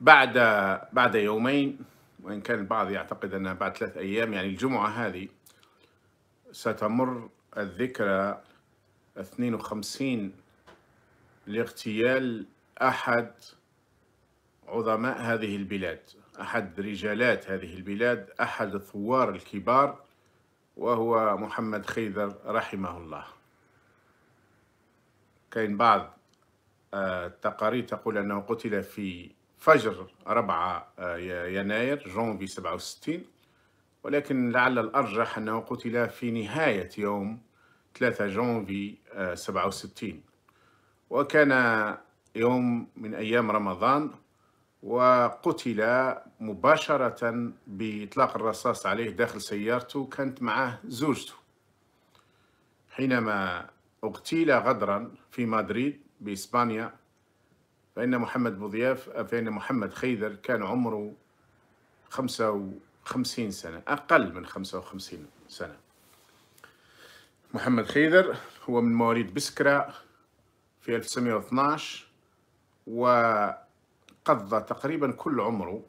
بعد بعد يومين وإن كان البعض يعتقد أنها بعد ثلاث أيام يعني الجمعة هذه ستمر الذكرى 52 لاغتيال أحد عظماء هذه البلاد أحد رجالات هذه البلاد أحد الثوار الكبار وهو محمد خيذر رحمه الله كاين بعض آه، التقارير تقول أنه قتل في فجر 4 آه، يناير جونفي 67 ولكن لعل الأرجح أنه قتل في نهاية يوم 3 جونفي 67 آه، وكان يوم من أيام رمضان وقتل مباشرة بإطلاق الرصاص عليه داخل سيارته كانت معه زوجته حينما اغتيل غدرا في مدريد بإسبانيا فإن محمد بوضياف فإن محمد خيدر كان عمره 55 سنة أقل من 55 سنة محمد خيدر هو من مواليد بسكرة في 1912 وقضى تقريبا كل عمره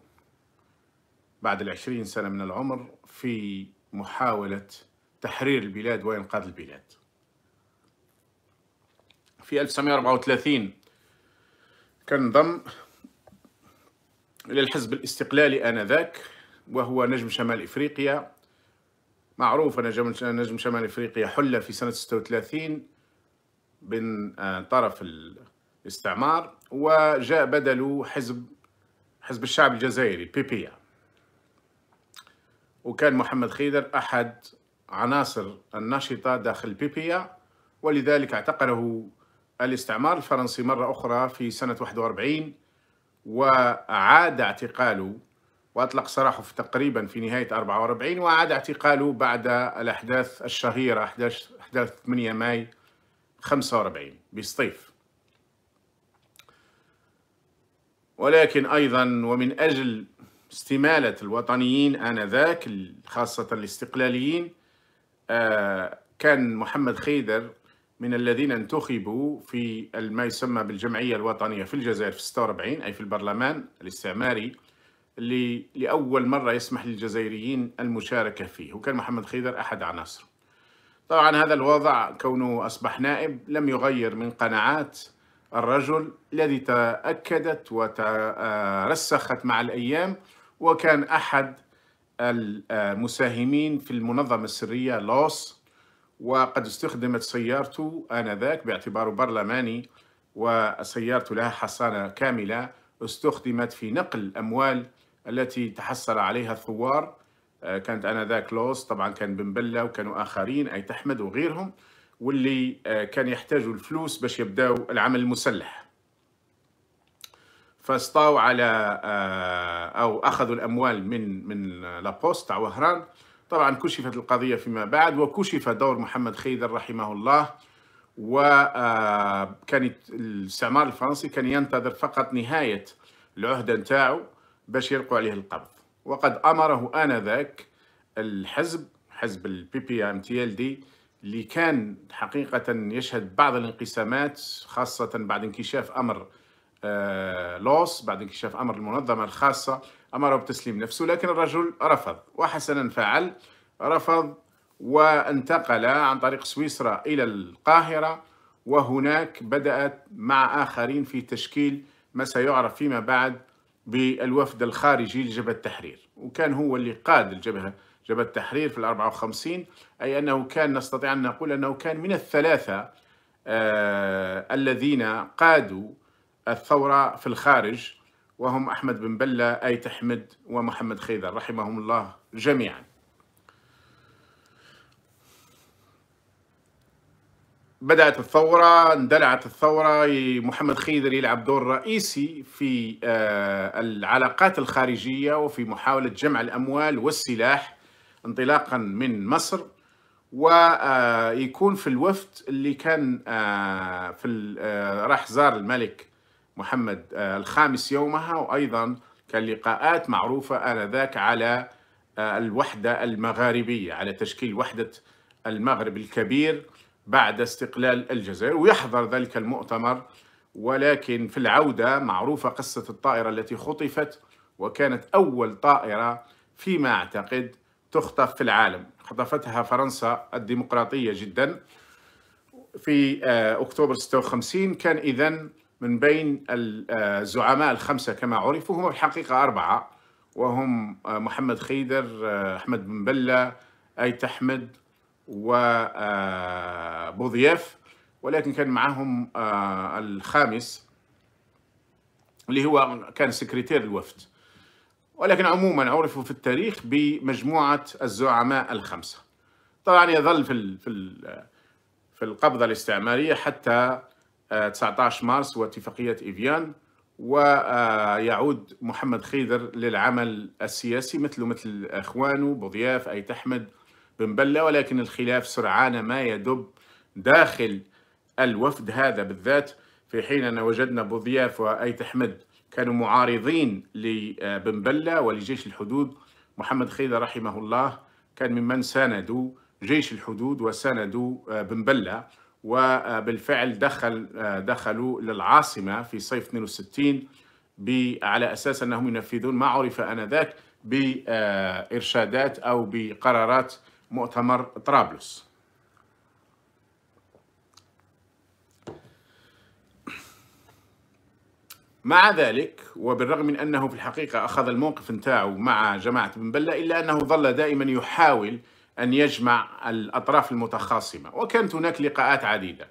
بعد العشرين سنة من العمر في محاولة تحرير البلاد وإنقاذ البلاد في 1934 كنضم الى الحزب الاستقلالي انذاك وهو نجم شمال افريقيا معروف ان نجم شمال افريقيا حل في سنه 36 من آه، طرف الاستعمار وجاء بدله حزب حزب الشعب الجزائري بيبيا وكان محمد خيدر احد عناصر الناشطه داخل بيبيا ولذلك اعتقله الاستعمار الفرنسي مرة أخرى في سنة 41 وأعاد اعتقاله وأطلق سراحه في تقريبا في نهاية 44 وأعاد اعتقاله بعد الأحداث الشهيرة أحداث, أحداث 8 ماي 45 بسطيف ولكن أيضا ومن أجل استمالة الوطنيين آنذاك خاصة الاستقلاليين آه، كان محمد خيدر من الذين انتخبوا في ما يسمى بالجمعية الوطنية في الجزائر في 46 أي في البرلمان الاستعماري اللي لأول مرة يسمح للجزائريين المشاركة فيه وكان محمد خيدر أحد عناصره طبعا هذا الوضع كونه أصبح نائب لم يغير من قناعات الرجل الذي تأكدت وترسخت مع الأيام وكان أحد المساهمين في المنظمة السرية لوس وقد استخدمت سيارته آنذاك باعتباره برلماني وسيارته لها حصانة كاملة استخدمت في نقل الأموال التي تحصل عليها الثوار آه، كانت آنذاك لوس طبعا كان بن بلة وكانوا آخرين أي تحمد وغيرهم واللي آه، كان يحتاجوا الفلوس باش يبداو العمل المسلح فاستاو على آه، او اخذوا الاموال من من لابوست تاع وهران طبعا كشفت القضية فيما بعد وكشف دور محمد خيدر رحمه الله وكان آه، الاستعمار الفرنسي كان ينتظر فقط نهاية العهدة نتاعو باش يلقوا عليه القبض وقد أمره آنذاك الحزب حزب البي بي ام تي ال دي اللي كان حقيقة يشهد بعض الانقسامات خاصة بعد انكشاف أمر آه، لوس بعد انكشاف أمر المنظمة الخاصة امره بتسليم نفسه لكن الرجل رفض وحسنا فعل رفض وانتقل عن طريق سويسرا إلى القاهرة وهناك بدأت مع آخرين في تشكيل ما سيعرف فيما بعد بالوفد الخارجي لجبهة التحرير وكان هو اللي قاد الجبهة جبهة التحرير في الأربعة وخمسين أي أنه كان نستطيع أن نقول أنه كان من الثلاثة آه الذين قادوا الثورة في الخارج وهم أحمد بن بلة آيت أحمد ومحمد خيدر رحمهم الله جميعا بدأت الثورة اندلعت الثورة محمد خيدر يلعب دور رئيسي في آه، العلاقات الخارجية وفي محاولة جمع الأموال والسلاح انطلاقا من مصر ويكون آه، في الوفد اللي كان آه، في راح زار الملك محمد آه، الخامس يومها وأيضا كان لقاءات معروفة آنذاك على آه، الوحدة المغاربية على تشكيل وحدة المغرب الكبير بعد استقلال الجزائر ويحضر ذلك المؤتمر ولكن في العودة معروفة قصة الطائرة التي خطفت وكانت أول طائرة فيما أعتقد تخطف في العالم خطفتها فرنسا الديمقراطية جدا في آه، أكتوبر 56 كان إذن من بين الزعماء آه، الخمسة كما عرفوا هم الحقيقة أربعة وهم آه، محمد خيدر آه، أحمد بن بلة أي أحمد وبوضياف ولكن كان معهم الخامس اللي هو كان سكرتير الوفد ولكن عموما عرفوا في التاريخ بمجموعة الزعماء الخمسة طبعا يظل في في القبضة الاستعمارية حتى 19 مارس واتفاقية إيفيان ويعود محمد خيدر للعمل السياسي مثل مثل إخوانه بوضياف أي تحمد بن بلة ولكن الخلاف سرعان ما يدب داخل الوفد هذا بالذات في حين أن وجدنا بوضياف وأي تحمد كانوا معارضين لبن بلة ولجيش الحدود محمد خيدر رحمه الله كان ممن ساندوا جيش الحدود وساندوا بن بلة وبالفعل دخل دخلوا للعاصمة في صيف 62 على أساس أنهم ينفذون ما عرف آنذاك بإرشادات آه، أو بقرارات مؤتمر طرابلس مع ذلك وبالرغم من أنه في الحقيقة أخذ الموقف نتاعه مع جماعة بن بلة إلا أنه ظل دائما يحاول أن يجمع الأطراف المتخاصمة وكانت هناك لقاءات عديدة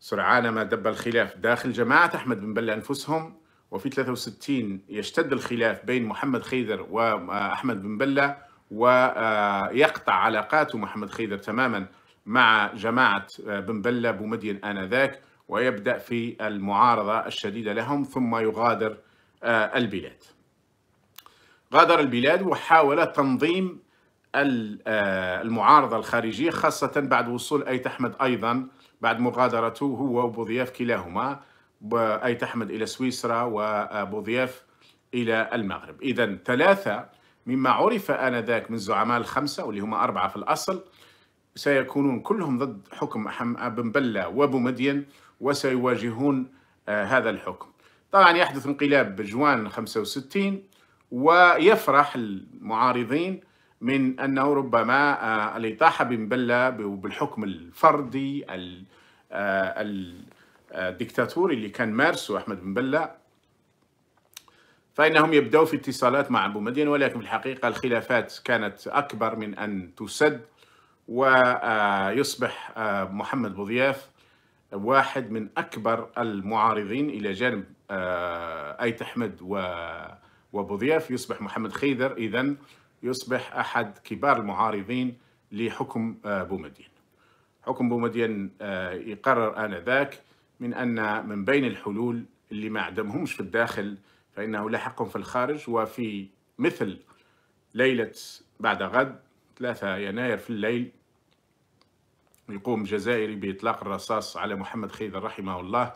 سرعان ما دب الخلاف داخل جماعة أحمد بن بلة أنفسهم وفي 63 يشتد الخلاف بين محمد خيدر وأحمد بن بلة ويقطع علاقاته محمد خيدر تماما مع جماعة بن بلة بومدين آنذاك ويبدأ في المعارضة الشديدة لهم ثم يغادر آه، البلاد غادر البلاد وحاول تنظيم آه، المعارضة الخارجية خاصة بعد وصول أيت أحمد أيضا بعد مغادرته هو وبوضياف كلاهما أيت أحمد إلى سويسرا وبوضياف إلى المغرب إذا ثلاثة مما عرف آنذاك من زعماء الخمسة واللي هما أربعة في الأصل سيكونون كلهم ضد حكم بن بلة وبومدين وسيواجهون آه، هذا الحكم طبعا يحدث انقلاب بجوان 65 ويفرح المعارضين من أنه ربما آه، الإطاحة بن بله وبالحكم الفردي الدكتاتوري آه، آه، اللي كان مارسه أحمد بن بلة فإنهم يبدأوا في اتصالات مع أبو مدين ولكن في الحقيقة الخلافات كانت أكبر من أن تسد ويصبح محمد بوضياف واحد من أكبر المعارضين إلى جانب أيت أحمد وبوضياف يصبح محمد خيدر إذن يصبح أحد كبار المعارضين لحكم آه، بومدين حكم بومدين آه، يقرر آنذاك من أن من بين الحلول اللي ما عدمهمش في الداخل فإنه لحقهم في الخارج وفي مثل ليلة بعد غد 3 يناير في الليل يقوم جزائري بإطلاق الرصاص على محمد خيدر رحمه الله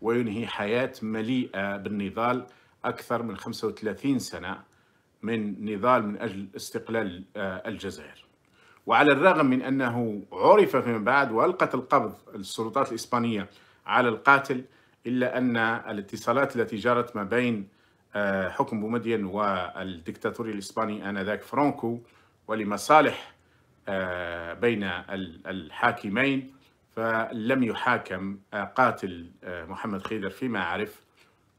وينهي حياة مليئة بالنضال أكثر من 35 سنة من نضال من أجل استقلال آه، الجزائر وعلى الرغم من أنه عرف فيما بعد وألقت القبض السلطات الإسبانية على القاتل إلا أن الاتصالات التي جرت ما بين آه، حكم بومدين والدكتاتوري الإسباني آنذاك فرانكو ولمصالح آه، بين الحاكمين فلم يحاكم قاتل محمد خيدر فيما أعرف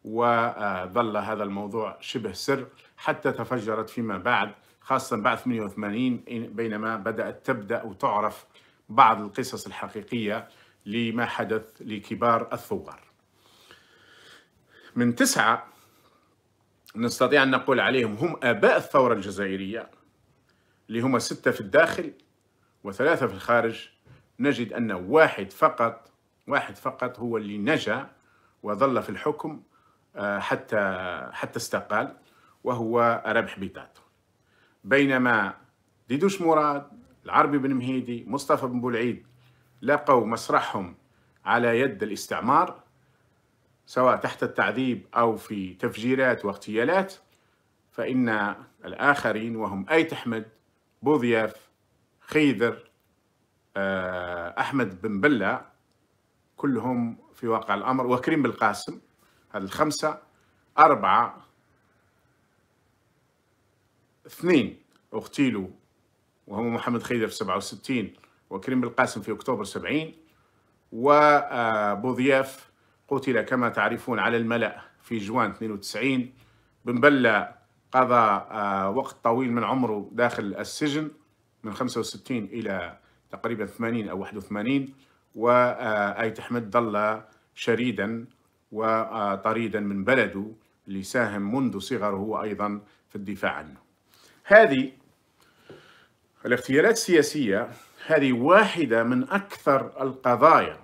وظل هذا الموضوع شبه سر حتى تفجرت فيما بعد خاصة بعد 88 بينما بدأت تبدأ وتعرف بعض القصص الحقيقية لما حدث لكبار الثوار من تسعة نستطيع أن نقول عليهم هم آباء الثورة الجزائرية اللي هم ستة في الداخل وثلاثة في الخارج نجد أن واحد فقط واحد فقط هو اللي نجا وظل في الحكم آه، حتى حتى استقال وهو ربح بيطات بينما ديدوش مراد العربي بن مهيدي مصطفى بن بولعيد لقوا مسرحهم على يد الاستعمار سواء تحت التعذيب أو في تفجيرات واغتيالات فإن الآخرين وهم أيت أحمد بوضياف خيذر آه، أحمد بن بلة كلهم في واقع الأمر وكريم بالقاسم الخمسة أربعة اثنين اغتيلوا وهم محمد خيدر في 67 وكريم بالقاسم في أكتوبر 70 وبوضياف آه، قتل كما تعرفون على الملأ في جوان 92 بن بلة قضى آه، وقت طويل من عمره داخل السجن من 65 إلى تقريبا 80 أو 81 وآيت حمد ظل شريدا وطريدا من بلده اللي ساهم منذ صغره هو أيضا في الدفاع عنه هذه الاغتيالات السياسية هذه واحدة من أكثر القضايا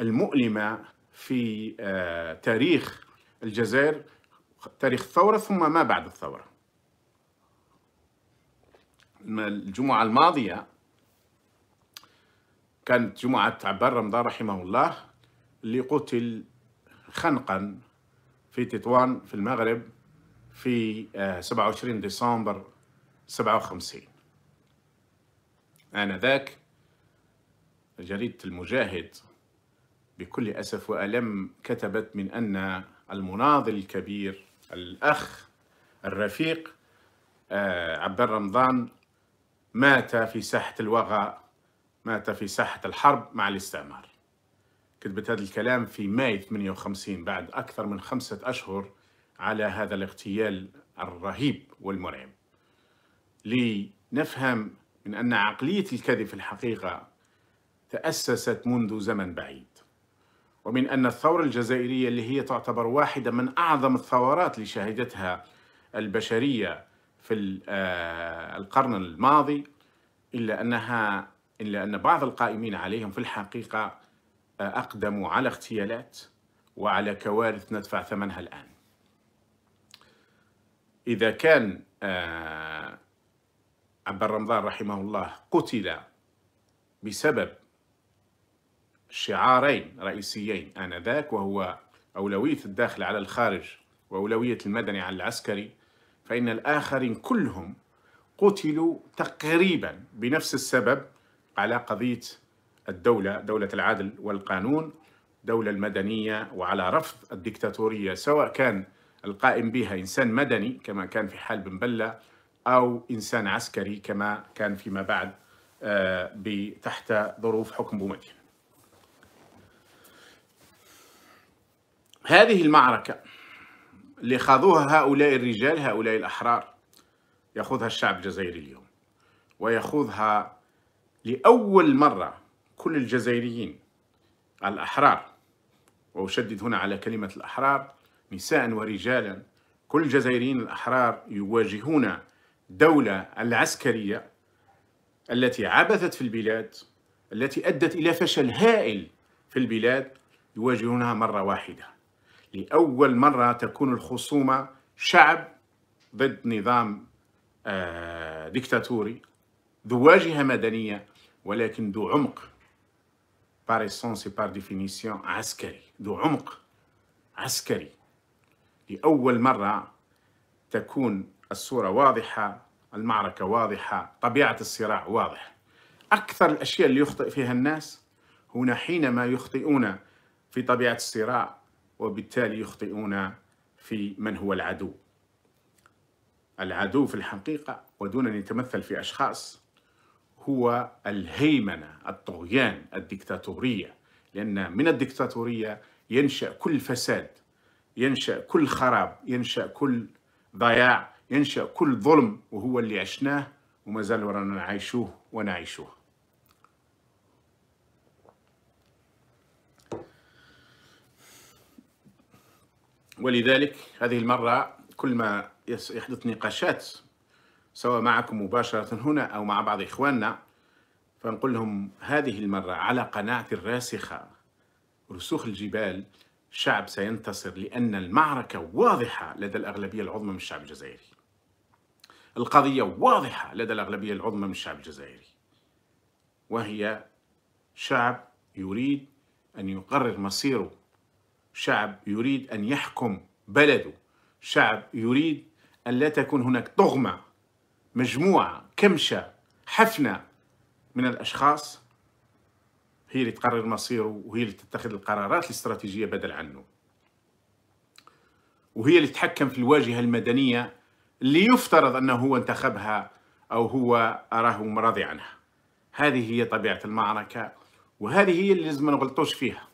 المؤلمة في آه، تاريخ الجزائر تاريخ الثورة ثم ما بعد الثورة الجمعة الماضية كانت جمعة عبد رمضان رحمه الله اللي قتل خنقا في تطوان في المغرب في 27 آه، ديسمبر 57 آنذاك جريدة المجاهد بكل أسف وألم كتبت من أن المناضل الكبير الأخ الرفيق آه، عبد الرمضان مات في ساحة الوغى مات في ساحة الحرب مع الاستعمار كتبت هذا الكلام في ماي 58 بعد أكثر من خمسة أشهر على هذا الاغتيال الرهيب والمرعب لنفهم من أن عقلية الكذب في الحقيقة تأسست منذ زمن بعيد ومن أن الثورة الجزائرية اللي هي تعتبر واحدة من أعظم الثورات اللي شهدتها البشرية في آه، القرن الماضي إلا أنها إلا أن بعض القائمين عليهم في الحقيقة أقدموا على اغتيالات وعلى كوارث ندفع ثمنها الآن إذا كان آه، عبد الرمضان رحمه الله قتل بسبب شعارين رئيسيين آنذاك وهو أولوية الداخل على الخارج وأولوية المدني على العسكري فإن الآخرين كلهم قتلوا تقريبا بنفس السبب على قضية الدولة دولة العدل والقانون دولة المدنية وعلى رفض الدكتاتورية سواء كان القائم بها إنسان مدني كما كان في حال بن بلة أو إنسان عسكري كما كان فيما بعد آه، تحت ظروف حكم بومدين هذه المعركة اللي خاضوها هؤلاء الرجال هؤلاء الأحرار يخوضها الشعب الجزائري اليوم ويخوضها لأول مرة كل الجزائريين الأحرار وأشدد هنا على كلمة الأحرار نساء ورجالا كل الجزائريين الأحرار يواجهون دولة العسكرية التي عبثت في البلاد التي أدت إلى فشل هائل في البلاد يواجهونها مرة واحدة لأول مرة تكون الخصومة شعب ضد نظام آه، ديكتاتوري ذو واجهة مدنية ولكن ذو عمق par essence et par définition عسكري ذو عمق عسكري لأول مرة تكون الصورة واضحة المعركة واضحة طبيعة الصراع واضح أكثر الأشياء اللي يخطئ فيها الناس هنا حينما يخطئون في طبيعة الصراع وبالتالي يخطئون في من هو العدو العدو في الحقيقة ودون أن يتمثل في أشخاص هو الهيمنة الطغيان الدكتاتورية لأن من الدكتاتورية ينشأ كل فساد ينشأ كل خراب ينشأ كل ضياع ينشأ كل ظلم وهو اللي عشناه وما زال ورانا نعيشوه ونعيشوه ولذلك هذه المرة كل ما يحدث نقاشات سواء معكم مباشرة هنا أو مع بعض إخواننا فنقول لهم هذه المرة على قناعة الراسخة رسوخ الجبال شعب سينتصر لأن المعركة واضحة لدى الأغلبية العظمى من الشعب الجزائري القضية واضحة لدى الأغلبية العظمى من الشعب الجزائري وهي شعب يريد أن يقرر مصيره شعب يريد أن يحكم بلده شعب يريد أن لا تكون هناك طغمة مجموعة كمشة حفنة من الأشخاص هي اللي تقرر مصيره وهي اللي تتخذ القرارات الاستراتيجية بدل عنه وهي اللي تتحكم في الواجهة المدنية اللي يفترض أنه هو انتخبها أو هو أراه راضي عنها هذه هي طبيعة المعركة وهذه هي اللي لازم ما نغلطوش فيها